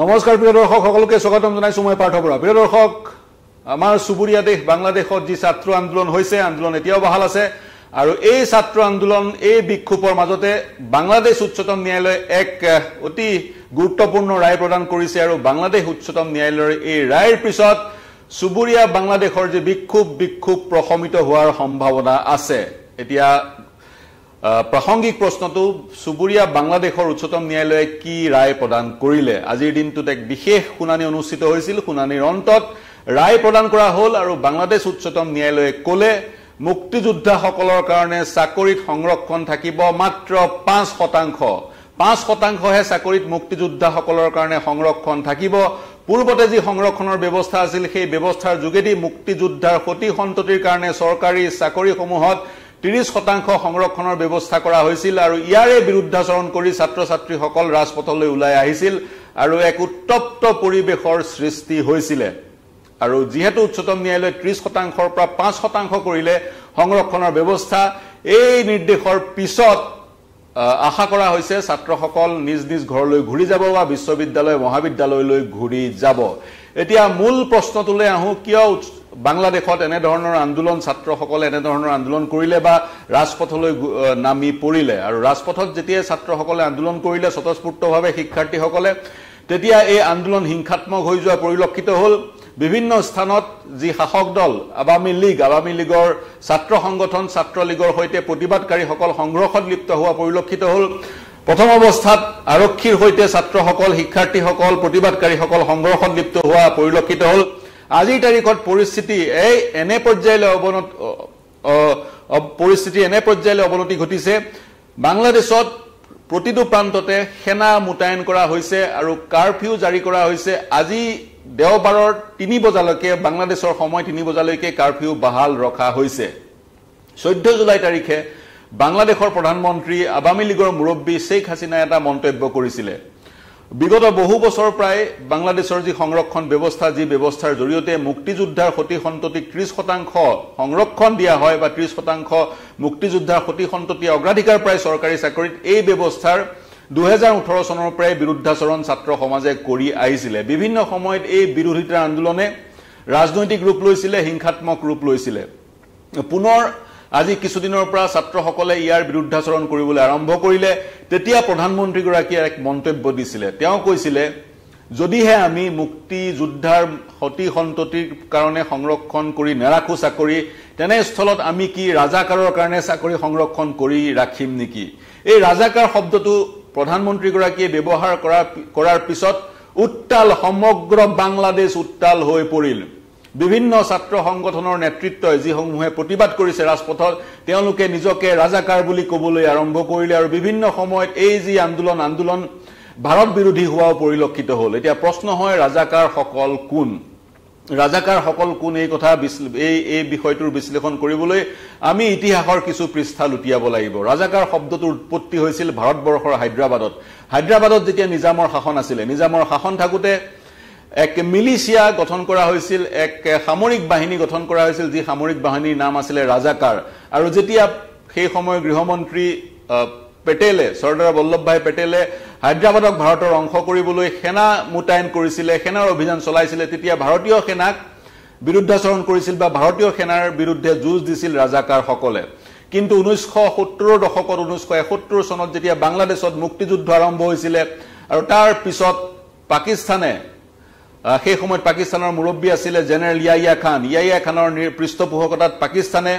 নমস্কাৰ প্ৰিয় দৰ্শক সকলোকে স্বাগতম জনাইছোঁ মই পাৰ্থ বৰা প্ৰিয় দৰ্শক আমাৰ চুবুৰীয়া দেশ বাংলাদেশত যি ছাত্ৰ আন্দোলন হৈছে আন্দোলন এতিয়াও বাহাল আছে আৰু এই ছাত্ৰ আন্দোলন এই বিক্ষোভৰ মাজতে বাংলাদেশ উচ্চতম ন্যায়ালয়ে এক অতি গুৰুত্বপূৰ্ণ ৰায় প্ৰদান কৰিছে আৰু বাংলাদেশ উচ্চতম ন্যায়ালয়ৰ এই ৰায়ৰ পিছত চুবুৰীয়া বাংলাদেশৰ যি বিক্ষোভ বিক্ষোভ প্ৰশমিত হোৱাৰ সম্ভাৱনা আছে এতিয়া প্ৰাসংগিক প্ৰশ্নটো চুবুৰীয়া বাংলাদেশৰ উচ্চতম ন্যায়ালয়ে কি ৰায় প্ৰদান কৰিলে আজিৰ দিনটোত এক বিশেষ শুনানি অনুষ্ঠিত হৈছিল শুনানিৰ অন্তত ৰায় প্ৰদান কৰা হ'ল আৰু বাংলাদেশ উচ্চতম ন্যায়ালয়ে ক'লে মুক্তিযোদ্ধাসকলৰ কাৰণে চাকৰিত সংৰক্ষণ থাকিব মাত্ৰ পাঁচ শতাংশ পাঁচ শতাংশহে চাকৰিত মুক্তিযোদ্ধাসকলৰ কাৰণে সংৰক্ষণ থাকিব পূৰ্বতে যি সংৰক্ষণৰ ব্যৱস্থা আছিল সেই ব্যৱস্থাৰ যোগেদি মুক্তিযোদ্ধাৰ সতি সন্ততিৰ কাৰণে চৰকাৰী চাকৰিসমূহত ত্ৰিশ শতাংশ সংৰক্ষণৰ ব্যৱস্থা কৰা হৈছিল আৰু ইয়াৰে বিৰুদ্ধাচৰণ কৰি ছাত্ৰ ছাত্ৰীসকল ৰাজপথলৈ ওলাই আহিছিল আৰু এক উত্তপ্ত পৰিৱেশৰ সৃষ্টি হৈছিলে আৰু যিহেতু উচ্চতম ন্যায়ালয়ে ত্ৰিশ শতাংশৰ পৰা পাঁচ শতাংশ কৰিলে সংৰক্ষণৰ ব্যৱস্থা এই নিৰ্দেশৰ পিছত আশা কৰা হৈছে ছাত্ৰসকল নিজ নিজ ঘৰলৈ ঘূৰি যাব বা বিশ্ববিদ্যালয় মহাবিদ্যালয়লৈ ঘূৰি যাব এতিয়া মূল প্ৰশ্নটোলৈ আহোঁ কিয় বাংলাদেশত এনেধৰণৰ আন্দোলন ছাত্ৰসকলে এনেধৰণৰ আন্দোলন কৰিলে বা ৰাজপথলৈ নামি পৰিলে আৰু ৰাজপথত যেতিয়াই ছাত্ৰসকলে আন্দোলন কৰিলে স্বতঃস্ফূৰ্তভাৱে শিক্ষাৰ্থীসকলে তেতিয়া এই আন্দোলন হিংসাত্মক হৈ যোৱা পৰিলক্ষিত হ'ল বিভিন্ন স্থানত যি শাসক দল আৱামী লীগ আৱামী লীগৰ ছাত্ৰ সংগঠন ছাত্ৰলীগৰ সৈতে প্ৰতিবাদকাৰীসকল সংঘৰ্ষত লিপ্ত হোৱা পৰিলক্ষিত হ'ল প্ৰথম অৱস্থাত আৰক্ষীৰ সৈতে ছাত্ৰসকল শিক্ষাৰ্থীসকল প্ৰতিবাদকাৰীসকল সংঘৰ্ষত লিপ্ত হোৱা পৰিলক্ষিত হ'ল আজিৰ তাৰিখত পৰিস্থিতি এই এনে পৰ্যায়লৈ অৱনত পৰিস্থিতি এনে পৰ্যায়লৈ অৱনতি ঘটিছে বাংলাদেশত প্ৰতিটো প্ৰান্ততে সেনা মোতায়েন কৰা হৈছে আৰু কাৰ্ফিউ জাৰি কৰা হৈছে আজি দেওবাৰৰ তিনি বজালৈকে বাংলাদেশৰ সময় তিনি বজালৈকে কাৰ্ফিউ বাহাল ৰখা হৈছে চৈধ্য জুলাই তাৰিখে বাংলাদেশৰ প্ৰধানমন্ত্ৰী আৱামী লীগৰ মুৰববী শ্বেখ হাছিনাই এটা মন্তব্য কৰিছিলে বিগত বহু বছৰ প্ৰায় বাংলাদেশৰ যি সংৰক্ষণ ব্যৱস্থা যি ব্যৱস্থাৰ জৰিয়তে মুক্তিযোদ্ধাৰ সতি সন্ততি ত্ৰিশ শতাংশ সংৰক্ষণ দিয়া হয় বা ত্ৰিশ শতাংশ মুক্তিযোদ্ধাৰ সতি সন্ততি অগ্ৰাধিকাৰ পায় চৰকাৰী চাকৰিত এই ব্যৱস্থাৰ দুহেজাৰ ওঠৰ চনৰ পৰাই বিৰুদ্ধাচৰণ ছাত্ৰ সমাজে কৰি আহিছিলে বিভিন্ন সময়ত এই বিৰোধিতা আন্দোলনে ৰাজনৈতিক ৰূপ লৈছিলে হিংসাত্মক ৰূপ লৈছিলে পুনৰ আজি কিছুদিনৰ পৰা ছাত্ৰসকলে ইয়াৰ বিৰুদ্ধাচৰণ কৰিবলৈ আৰম্ভ কৰিলে তেতিয়া প্ৰধানমন্ত্ৰীগৰাকীয়ে এক মন্তব্য দিছিলে তেওঁ কৈছিলে যদিহে আমি মুক্তি মুক্তিযোদ্ধাৰ সতি সন্ততিৰ কাৰণে সংৰক্ষণ কৰি নেৰাখো চাকৰি তেনেস্থলত আমি কি ৰাজাকাৰৰ কাৰণে চাকৰি সংৰক্ষণ কৰি ৰাখিম নেকি এই ৰাজাকাৰ শব্দটো প্ৰধানমন্ত্ৰীগৰাকীয়ে ব্যৱহাৰ কৰা কৰাৰ পিছত উত্তাল সমগ্ৰ বাংলাদেশ উত্তাল হৈ পৰিল বিভিন্ন ছাত্ৰ সংগঠনৰ নেতৃত্বই যিসমূহে প্ৰতিবাদ কৰিছে ৰাজপথত তেওঁলোকে নিজকে ৰাজাকাৰ বুলি কবলৈ আৰম্ভ কৰিলে আৰু বিভিন্ন সময়ত এই যি আন্দোলন আন্দোলন ভাৰত বিৰোধী হোৱাও পৰিলক্ষিত হল এতিয়া প্ৰশ্ন হয় ৰাজাকাৰসকল কোন ৰাজাকাৰসকল কোন এই কথা এই এই বিষয়টোৰ বিশ্লেষণ কৰিবলৈ আমি ইতিহাসৰ কিছু পৃষ্ঠা লুটিয়াব লাগিব ৰাজাকাৰ শব্দটোৰ উৎপত্তি হৈছিল ভাৰতবৰ্ষৰ হায়দৰাবাদত হায়দৰাবাদত যেতিয়া নিজামৰ শাসন আছিলে নিজামৰ শাসন থাকোঁতে এক মিলিচিয়া গঠন কৰা হৈছিল এক সামৰিক বাহিনী গঠন কৰা হৈছিল যি সামৰিক বাহিনীৰ নাম আছিলে ৰাজাকাৰ আৰু যেতিয়া সেই সময়ৰ গৃহমন্ত্ৰী পেটেলে চৰ্দাৰ বল্লভ ভাই পেটেলে হায়দৰাবাদক ভাৰতৰ অংশ কৰিবলৈ সেনা মোতায়েন কৰিছিলে সেনাৰ অভিযান চলাইছিলে তেতিয়া ভাৰতীয় সেনাক বিৰুদ্ধাচৰণ কৰিছিল বা ভাৰতীয় সেনাৰ বিৰুদ্ধে যুঁজ দিছিল ৰাজাকাৰসকলে কিন্তু ঊনৈছশ সত্তৰ দশকত ঊনৈছশ এসত্তৰ চনত যেতিয়া বাংলাদেশত মুক্তিযুদ্ধ আৰম্ভ হৈছিলে আৰু তাৰ পিছত পাকিস্তানে সেই সময়ত পাকিস্তানৰ মুৰব্বী আছিলে জেনেৰেল ইয়াইয়া খান ইয়াইয়া খানৰ পৃষ্ঠপোষকতাত পাকিস্তানে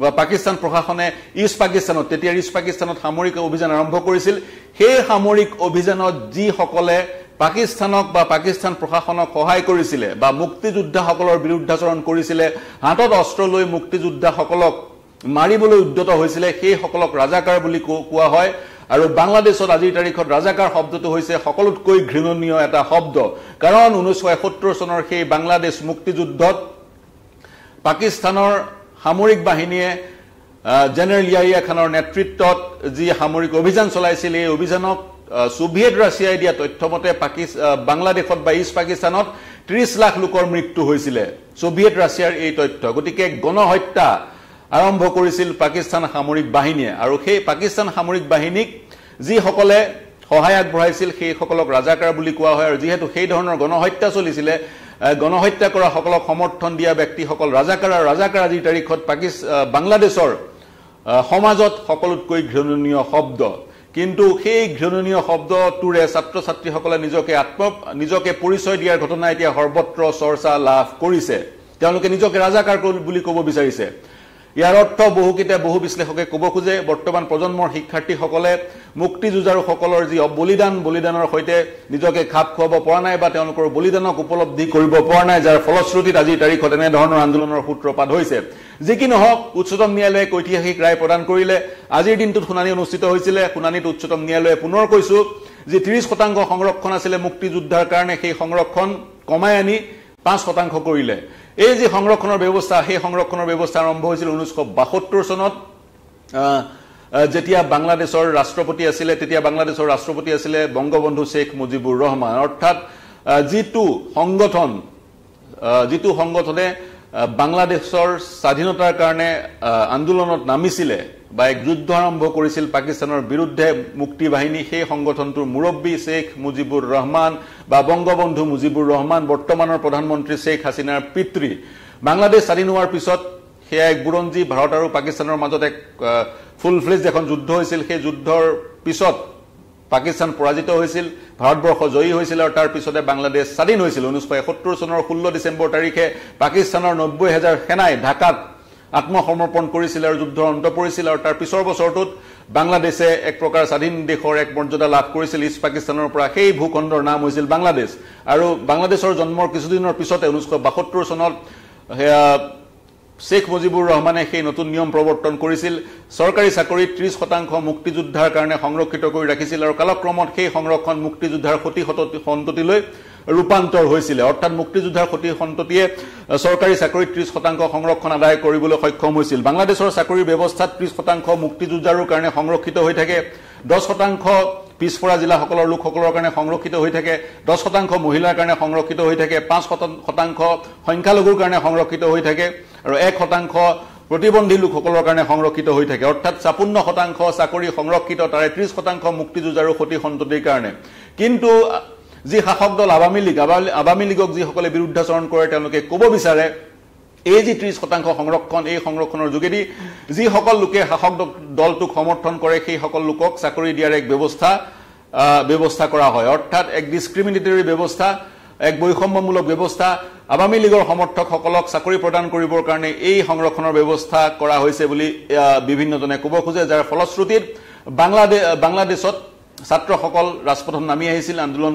বা পাকিস্তান প্ৰশাসনে ইষ্ট পাকিস্তানত তেতিয়া ইষ্ট পাকিস্তানত সামৰিক অভিযান আৰম্ভ কৰিছিল সেই সামৰিক অভিযানত যিসকলে পাকিস্তানক বা পাকিস্তান প্ৰশাসনক সহায় কৰিছিলে বা মুক্তিযোদ্ধাসকলৰ বিৰুদ্ধাচৰণ কৰিছিলে হাতত অস্ত্ৰ লৈ মুক্তিযোদ্ধাসকলক মাৰিবলৈ উদ্যত হৈছিলে সেইসকলক ৰাজাকাৰ বুলি কোৱা হয় আৰু বাংলাদেশত আজিৰ তাৰিখত ৰাজাকাৰ শব্দটো হৈছে সকলোতকৈ ঘৃণনীয় এটা শব্দ কাৰণ ঊনৈছশ এসত্তৰ চনৰ সেই বাংলাদেশ মুক্তিযুদ্ধত পাকিস্তানৰ সামৰিক বাহিনীয়ে জেনেৰেল ইয়াৰিয়া খানৰ নেতৃত্বত যি সামৰিক অভিযান চলাইছিল এই অভিযানক ছোভিয়েট ৰাছিয়াই দিয়া তথ্যমতে বাংলাদেশত বা ইষ্ট পাকিস্তানত ত্ৰিশ লাখ লোকৰ মৃত্যু হৈছিলে ছোভিয়েট ৰাছিয়াৰ এই তথ্য গতিকে গণহত্যা আৰম্ভ কৰিছিল পাকিস্তান সামৰিক বাহিনীয়ে আৰু সেই পাকিস্তান সামৰিক বাহিনীক যিসকলে সহায় আগবঢ়াইছিল সেইসকলক ৰাজাকাৰ বুলি কোৱা হয় আৰু যিহেতু সেই ধৰণৰ গণহত্যা চলিছিলে গণহত্যা কৰাসকলক সমৰ্থন দিয়া ব্যক্তিসকল ৰাজাকাৰ আৰু ৰাজাকাৰ আজিৰ তাৰিখত পাকিস্তান বাংলাদেশৰ সমাজত সকলোতকৈ ঘৃণনীয় শব্দ কিন্তু সেই ঘৃণনীয় শব্দটোৰে ছাত্ৰ ছাত্ৰীসকলে নিজকে আত্ম নিজকে পৰিচয় দিয়াৰ ঘটনা এতিয়া সৰ্বত্ৰ চৰ্চা লাভ কৰিছে তেওঁলোকে নিজকে ৰাজাকাৰ বুলি ক'ব বিচাৰিছে ইয়াৰ অৰ্থ বহুকেইটা বহু বিশ্লেষকে ক'ব খোজে বৰ্তমান প্ৰজন্মৰ শিক্ষাৰ্থীসকলে মুক্তিযুঁজাৰুসকলৰ যি বলিদান বলিদানৰ সৈতে নিজকে খাপ খুৱাব পৰা নাই বা তেওঁলোকৰ বলিদানক উপলব্ধি কৰিব পৰা নাই যাৰ ফলশ্ৰুতিত আজিৰ তাৰিখত এনেধৰণৰ আন্দোলনৰ সূত্ৰপাত হৈছে যি কি নহওক উচ্চতম ন্যায়ালয়ে ঐতিহাসিক ৰায় প্ৰদান কৰিলে আজিৰ দিনটোত শুনানি অনুষ্ঠিত হৈছিলে শুনানিত উচ্চতম ন্যায়ালয়ে পুনৰ কৈছো যি ত্ৰিশ শতাংশ সংৰক্ষণ আছিলে মুক্তিযুদ্ধাৰ কাৰণে সেই সংৰক্ষণ কমাই আনি পাঁচ শতাংশ কৰিলে এই যি সংৰক্ষণৰ ব্যৱস্থা সেই সংৰক্ষণৰ ব্যৱস্থা আৰম্ভ হৈছিল ঊনৈছশ বাসত্তৰ চনত যেতিয়া বাংলাদেশৰ ৰাষ্ট্ৰপতি আছিলে তেতিয়া বাংলাদেশৰ ৰাষ্ট্ৰপতি আছিলে বংগবন্ধু শ্বেখ মুজিবুৰ ৰহমান অৰ্থাৎ যিটো সংগঠন যিটো সংগঠনে বাংলাদেশৰ স্বাধীনতাৰ কাৰণে আন্দোলনত নামিছিলে বা এক যুদ্ধ আৰম্ভ কৰিছিল পাকিস্তানৰ বিৰুদ্ধে মুক্তি বাহিনী সেই সংগঠনটোৰ মুৰব্বী শ্বেখ মুজিবুৰ ৰহমান বা বংগবন্ধু মুজিবুৰ ৰহমান বৰ্তমানৰ প্ৰধানমন্ত্ৰী শ্বেখ হাছিনাৰ পিতৃ বাংলাদেশ স্বাধীন হোৱাৰ পিছত সেয়া এক বুৰঞ্জী ভাৰত আৰু পাকিস্তানৰ মাজত এক ফুল ফ্লেজ এখন যুদ্ধ হৈছিল সেই যুদ্ধৰ পিছত পাকিস্তান পৰাজিত হৈছিল ভাৰতবৰ্ষ জয়ী হৈছিল আৰু তাৰ পিছতে বাংলাদেশ স্বাধীন হৈছিল ঊনৈছশ এসত্তৰ চনৰ ষোল্ল ডিচেম্বৰ তাৰিখে পাকিস্তানৰ নব্বৈ হাজাৰ সেনাই ঢাকাত আত্মসমৰ্পণ কৰিছিল আৰু যুদ্ধৰ অন্ত পৰিছিল আৰু তাৰ পিছৰ বছৰটোত বাংলাদেশে এক প্ৰকাৰ স্বাধীন দেশৰ এক মৰ্যাদা লাভ কৰিছিল ইষ্ট পাকিস্তানৰ পৰা সেই ভূখণ্ডৰ নাম হৈছিল বাংলাদেশ আৰু বাংলাদেশৰ জন্মৰ কিছুদিনৰ পিছতে ঊনৈছশ বাসত্তৰ চনত সেয়া শ্বেখ মুজিবুৰ ৰহমানে সেই নতুন নিয়ম প্ৰৱৰ্তন কৰিছিল চৰকাৰী চাকৰিত ত্ৰিশ শতাংশ মুক্তিযোদ্ধাৰ কাৰণে সংৰক্ষিত কৰি ৰাখিছিল আৰু কালক্ৰমত সেই সংৰক্ষণ মুক্তিযোদ্ধাৰ সতি সন্ততিলৈ ৰূপান্তৰ হৈছিলে অৰ্থাৎ মুক্তিযোদ্ধাৰ সতি সন্ততিয়ে চৰকাৰী চাকৰিত ত্ৰিছ শতাংশ সংৰক্ষণ আদায় কৰিবলৈ সক্ষম হৈছিল বাংলাদেশৰ চাকৰিৰ ব্যৱস্থাত ত্ৰিছ শতাংশ মুক্তিযোদ্ধাৰো কাৰণে সংৰক্ষিত হৈ থাকে দহ শতাংশ পিছপৰা জিলাসকলৰ লোকসকলৰ কাৰণে সংৰক্ষিত হৈ থাকে দহ শতাংশ মহিলাৰ কাৰণে সংৰক্ষিত হৈ থাকে পাঁচ শতাংশ সংখ্যালঘুৰ কাৰণে সংৰক্ষিত হৈ থাকে আৰু এক শতাংশ প্ৰতিবন্ধী লোকসকলৰ কাৰণে সংৰক্ষিত হৈ থাকে অৰ্থাৎ ছাপন্ন শতাংশ চাকৰি সংৰক্ষিত তাৰে ত্ৰিশ শতাংশ মুক্তিযুঁজ আৰু সতি সন্ততিৰ কাৰণে কিন্তু যি শাসক দল আৱামী লীগ আৱামী লীগক যিসকলে বিৰুদ্ধাচৰণ কৰে তেওঁলোকে ক'ব বিচাৰে এই যি ত্ৰিশ শতাংশ সংৰক্ষণ এই সংৰক্ষণৰ যোগেদি যিসকল লোকে শাসক দলটোক সমৰ্থন কৰে সেইসকল লোকক চাকৰি দিয়াৰ এক ব্যৱস্থা ব্যৱস্থা কৰা হয় অৰ্থাৎ এক ডিচক্ৰিমিনেটৰী ব্যৱস্থা এক বৈষম্যমূলক ব্যৱস্থা আৱামী লীগৰ সমৰ্থকসকলক চাকৰি প্ৰদান কৰিবৰ কাৰণে এই সংৰক্ষণৰ ব্যৱস্থা কৰা হৈছে বুলি বিভিন্নজনে ক'ব খোজে যাৰ ফলশ্ৰুতিত বাংলাদেশ বাংলাদেশত ছাত্ৰসকল ৰাজপথত নামি আহিছিল আন্দোলন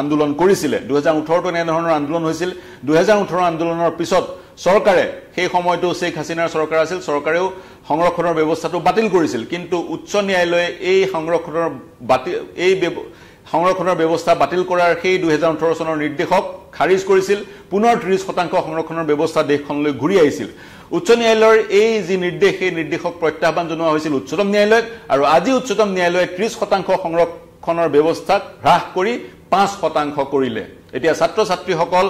আন্দোলন কৰিছিলে দুহেজাৰ ওঠৰতো এনেধৰণৰ আন্দোলন হৈছিল দুহেজাৰ ওঠৰ আন্দোলনৰ পিছত চৰকাৰে সেই সময়তো শ্বেখ হাছিনাৰ চৰকাৰ আছিল চৰকাৰেও সংৰক্ষণৰ ব্যৱস্থাটো বাতিল কৰিছিল কিন্তু উচ্চ ন্যায়ালয়ে এই সংৰক্ষণৰ বাতিল এই সংৰক্ষণৰ ব্যৱস্থা বাতিল কৰাৰ সেই দুহেজাৰ ওঠৰ চনৰ নিৰ্দেশক খাৰিজ কৰিছিল পুনৰ ত্ৰিছ শতাংশ সংৰক্ষণৰ ব্যৱস্থা দেশখনলৈ ঘূৰি আহিছিল উচ্চ ন্যায়ালয়ৰ এই যি নিৰ্দেশ সেই নিৰ্দেশক প্ৰত্যাহ্বান জনোৱা হৈছিল উচ্চতম ন্যায়ালয়ত আৰু আজি উচ্চতম ন্যায়ালয়ে ত্ৰিছ শতাংশ সংৰক্ষণৰ ব্যৱস্থাক হ্ৰাস কৰি পাঁচ শতাংশ কৰিলে এতিয়া ছাত্ৰ ছাত্ৰীসকল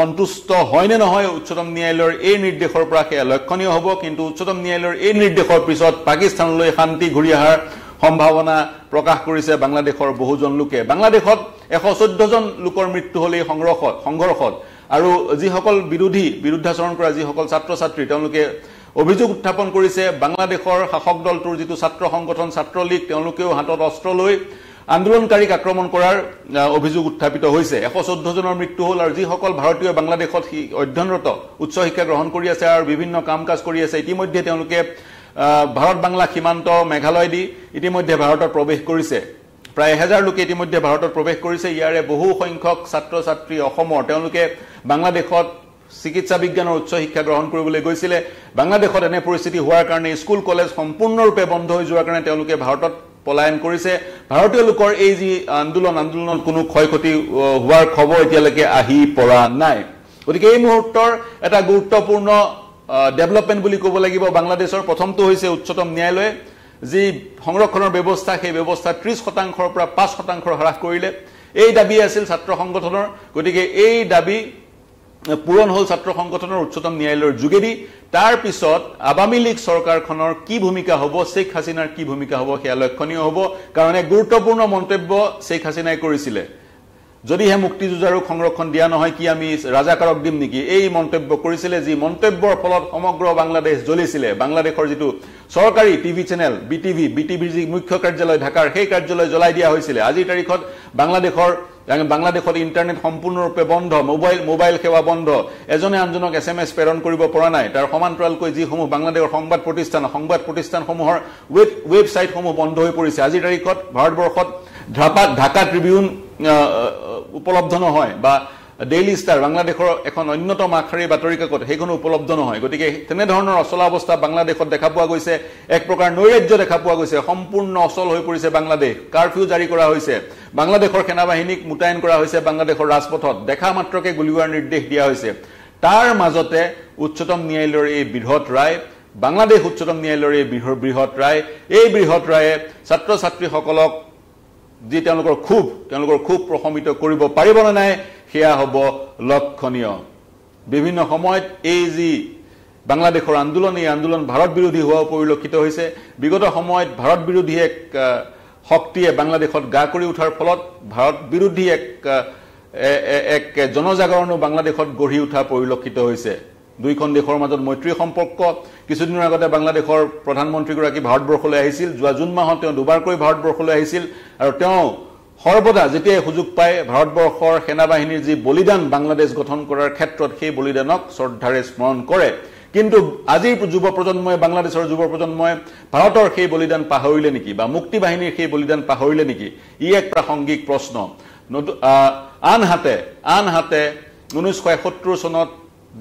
সন্তুষ্ট হয় নে নহয় উচ্চতম ন্যায়ালয়ৰ এই নিৰ্দেশৰ পৰা সেয়া লক্ষণীয় হ'ব কিন্তু উচ্চতম ন্যায়ালয়ৰ এই নিৰ্দেশৰ পিছত পাকিস্তানলৈ শান্তি ঘূৰি অহাৰ সম্ভাৱনা প্ৰকাশ কৰিছে বাংলাদেশৰ বহুজন লোকে বাংলাদেশত এশ চৈধ্যজন লোকৰ মৃত্যু হ'ল এই সংঘৰ্ষত সংঘৰ্ষত আৰু যিসকল বিৰোধী বিৰুদ্ধাচৰণ কৰা যিসকল ছাত্ৰ ছাত্ৰী তেওঁলোকে অভিযোগ উত্থাপন কৰিছে বাংলাদেশৰ শাসক দলটোৰ যিটো ছাত্ৰ সংগঠন ছাত্ৰ লীগ তেওঁলোকেও হাতত অস্ত্ৰ লৈ আন্দোলনকাৰীক আক্ৰমণ কৰাৰ অভিযোগ উত্থাপিত হৈছে এশ চৈধ্যজনৰ মৃত্যু হ'ল আৰু যিসকল ভাৰতীয় বাংলাদেশত অধ্যয়নৰত উচ্চ শিক্ষা গ্ৰহণ কৰি আছে আৰু বিভিন্ন কাম কাজ কৰি আছে ইতিমধ্যে তেওঁলোকে ভাৰত বাংলা সীমান্ত মেঘালয় দি ইতিমধ্যে ভাৰতত প্ৰৱেশ কৰিছে প্ৰায় এহেজাৰ লোকে ইতিমধ্যে ভাৰতত প্ৰৱেশ কৰিছে ইয়াৰে বহু সংখ্যক ছাত্ৰ ছাত্ৰী অসমৰ তেওঁলোকে বাংলাদেশত চিকিৎসা বিজ্ঞানৰ উচ্চ শিক্ষা গ্ৰহণ কৰিবলৈ গৈছিলে বাংলাদেশত এনে পৰিস্থিতি হোৱাৰ কাৰণে স্কুল কলেজ সম্পূৰ্ণৰূপে বন্ধ হৈ যোৱাৰ কাৰণে তেওঁলোকে ভাৰতত পলায়ন কৰিছে ভাৰতীয় লোকৰ এই যি আন্দোলন আন্দোলনত কোনো ক্ষয় ক্ষতি হোৱাৰ খবৰ এতিয়ালৈকে আহি পৰা নাই গতিকে এই মুহূৰ্তৰ এটা গুৰুত্বপূৰ্ণ ডেভেলপমেণ্ট বুলি ক'ব লাগিব বাংলাদেশৰ প্ৰথমটো হৈছে উচ্চতম ন্যায়ালয়ে যি সংৰক্ষণৰ ব্যৱস্থা সেই ব্যৱস্থা ত্ৰিশ শতাংশৰ পৰা পাঁচ শতাংশ হ্ৰাস কৰিলে এই দাবী আছিল ছাত্ৰ সংগঠনৰ গতিকে এই দাবী পূৰণ হ'ল ছাত্ৰ সংগঠনৰ উচ্চতম ন্যায়ালয়ৰ যোগেদি তাৰপিছত আৱামী লীগ চৰকাৰখনৰ কি ভূমিকা হ'ব শ্বেখ হাছিনাৰ কি ভূমিকা হ'ব সেয়া লক্ষণীয় হ'ব কাৰণ এক গুৰুত্বপূৰ্ণ মন্তব্য শ্বেখ হাছিনাই কৰিছিলে যদিহে মুক্তিযুঁজাৰুক সংৰক্ষণ দিয়া নহয় কি আমি ৰাজাকাৰক দিম নেকি এই মন্তব্য কৰিছিলে যি মন্তব্যৰ ফলত সমগ্ৰ বাংলাদেশ জ্বলিছিলে বাংলাদেশৰ যিটো চৰকাৰী TV channel B T V B T ভিৰ যি মুখ্য কাৰ্যালয় ঢাকাৰ সেই কাৰ্যালয় জ্বলাই দিয়া হৈছিলে আজিৰ তাৰিখত বাংলাদেশৰ বাংলাদেশত ইণ্টাৰনেট সম্পূৰ্ণৰূপে বন্ধ মোবাইল মোবাইল সেৱা বন্ধ এজনে আনজনক এছ এম এছ প্ৰেৰণ কৰিব পৰা নাই তাৰ সমান্তৰালকৈ যিসমূহ বাংলাদেশৰ সংবাদ প্ৰতিষ্ঠান সংবাদ প্ৰতিষ্ঠানসমূহৰ ৱেব ৱেবছাইটসমূহ বন্ধ হৈ পৰিছে আজিৰ তাৰিখত ভাৰতবৰ্ষত ঢাপাত ঢাকা ট্ৰিবিউন উপলব্ধ নহয় বা ডেইলি ষ্টাৰ বাংলাদেশৰ এখন অন্যতম আশাৰীৰ বাতৰি কাকত সেইখনো উপলব্ধ নহয় গতিকে তেনেধৰণৰ অচলাৱস্থা বাংলাদেশত দেখা পোৱা গৈছে এক প্ৰকাৰ নৈৰাজ্য দেখা পোৱা গৈছে সম্পূৰ্ণ অচল হৈ পৰিছে বাংলাদেশ কাৰফিউ জাৰি কৰা হৈছে বাংলাদেশৰ সেনাবাহিনীক মোতায়েন কৰা হৈছে বাংলাদেশৰ ৰাজপথত দেখা মাত্ৰকে গুলীওৱাৰ নিৰ্দেশ দিয়া হৈছে তাৰ মাজতে উচ্চতম ন্যায়ালয়ৰ এই বৃহৎ ৰায় বাংলাদেশ উচ্চতম ন্যায়ালয়ৰ এই বৃহৎ ৰায় এই বৃহৎ ৰায়ে ছাত্ৰ ছাত্ৰীসকলক যি তেওঁলোকৰ ক্ষোভ তেওঁলোকৰ ক্ষোভ প্ৰশমিত কৰিব পাৰিবনে নাই সেয়া হ'ব লক্ষণীয় বিভিন্ন সময়ত এই যি বাংলাদেশৰ আন্দোলন এই আন্দোলন ভাৰত বিৰোধী হোৱাও পৰিলক্ষিত হৈছে বিগত সময়ত ভাৰত বিৰোধী এক শক্তিয়ে বাংলাদেশত গা কৰি উঠাৰ ফলত ভাৰত বিৰোধী এক এক জনজাগৰণো বাংলাদেশত গঢ়ি উঠা পৰিলক্ষিত হৈছে দুইখন দেশৰ মাজত মৈত্ৰী সম্পৰ্ক কিছুদিনৰ আগতে বাংলাদেশৰ প্ৰধানমন্ত্ৰীগৰাকী ভাৰতবৰ্ষলৈ আহিছিল যোৱা জুন মাহত তেওঁ দুবাৰকৈ ভাৰতবৰ্ষলৈ আহিছিল আৰু তেওঁ সৰ্বদা যেতিয়াই সুযোগ পায় ভাৰতবৰ্ষৰ সেনা বাহিনীৰ যি বলিদান বাংলাদেশ গঠন কৰাৰ ক্ষেত্ৰত সেই বলিদানক শ্ৰদ্ধাৰে স্মৰণ কৰে কিন্তু আজিৰ যুৱ প্ৰজন্মই বাংলাদেশৰ যুৱ প্ৰজন্মই ভাৰতৰ সেই বলিদান পাহৰিলে নেকি বা মুক্তি বাহিনীৰ সেই বলিদান পাহৰিলে নেকি ই এক প্ৰাসংগিক প্ৰশ্ন নতুন আনহাতে আনহাতে ঊনৈছশ এসত্তৰ চনত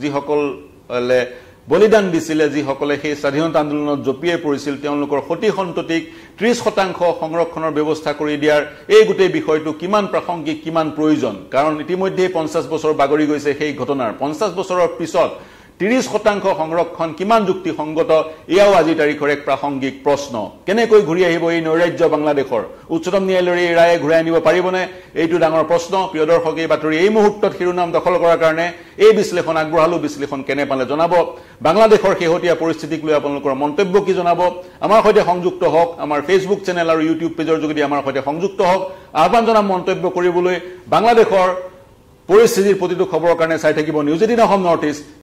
যিসকলে বলিদান দিছিলে যিসকলে সেই স্বাধীনতা আন্দোলনত জঁপিয়াই পৰিছিল তেওঁলোকৰ সতি সন্ততিক ত্ৰিশ শতাংশ সংৰক্ষণৰ ব্যৱস্থা কৰি দিয়াৰ এই গোটেই বিষয়টো কিমান প্ৰাসংগিক কিমান প্ৰয়োজন কাৰণ ইতিমধ্যেই পঞ্চাছ বছৰ বাগৰি গৈছে সেই ঘটনাৰ পঞ্চাছ বছৰৰ পিছত ত্ৰিশ শতাংশ সংৰক্ষণ কিমান যুক্তিসংগত এয়াও আজিৰ তাৰিখৰ এক প্ৰাসংগিক প্ৰশ্ন কেনেকৈ ঘূৰি আহিব এই নৈৰাজ্য বাংলাদেশৰ উচ্চতম ন্যায়ালয়ৰ এই ৰায়ে ঘূৰাই আনিব পাৰিবনে এইটো ডাঙৰ প্ৰশ্ন প্ৰিয় দৰ্শক এই বাতৰি এই মুহূৰ্তত শিৰোনাম দখল কৰাৰ কাৰণে এই বিশ্লেষণ আগবঢ়ালো বিশ্লেষণ কেনে পালে জনাব বাংলাদেশৰ শেহতীয়া পৰিস্থিতিক লৈ আপোনালোকৰ মন্তব্য কি জনাব আমাৰ সৈতে সংযুক্ত হওক আমাৰ ফেচবুক চেনেল আৰু ইউটিউব পেজৰ যোগেদি আমাৰ সৈতে সংযুক্ত হওক আহ্বান জনাম মন্তব্য কৰিবলৈ বাংলাদেশৰ পৰিস্থিতিৰ প্ৰতিটো খবৰৰ কাৰণে চাই থাকিব নিউজ এদিন অসম নৰ্থ ইষ্ট